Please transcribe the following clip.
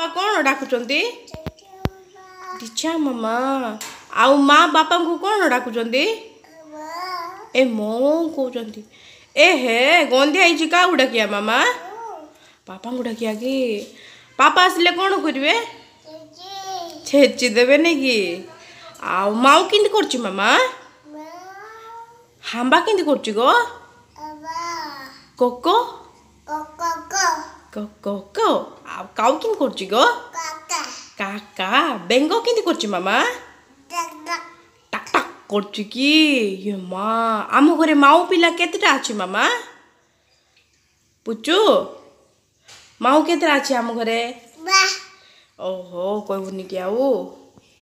ବାପା କ'ଣ ଡାକୁଛନ୍ତି ଟିଚା ମାମା ଆଉ ମା ବାପାଙ୍କୁ କ'ଣ ଡାକୁଛନ୍ତି ଏ ମୋ କହୁଛନ୍ତି ଏ ହେ ଗନ୍ଧିଆ ହେଇଛି କାହାକୁ ଡାକିବା ମାମା ବାପାଙ୍କୁ ଡାକିବା କି ବାପା ଆସିଲେ କ'ଣ କରିବେ ଛେଚି ଦେବେ ନାଇଁ କି ଆଉ ମାଉ କେମିତି କରୁଛି ମାମା ହାମ୍ବା କେମିତି କରୁଛି ଗୋ କୋକୋ କୋ କୋ ଆଉ କାଉ କେମିତି କରୁଛି ଗୋ କାକା ବେଙ୍ଗ କେମିତି କରୁଛି ମାମା ଟାକ୍ ଟାକ୍ କରୁଛି କି ଇଏ ମା ଆମ ଘରେ ମାଉ ପିଲା କେତେଟା ଅଛି ମାମା ପୁଚୁ ମାଉ କେତେଟା ଅଛି ଆମ ଘରେ ଓହୋ କହିବୁନି କି ଆଉ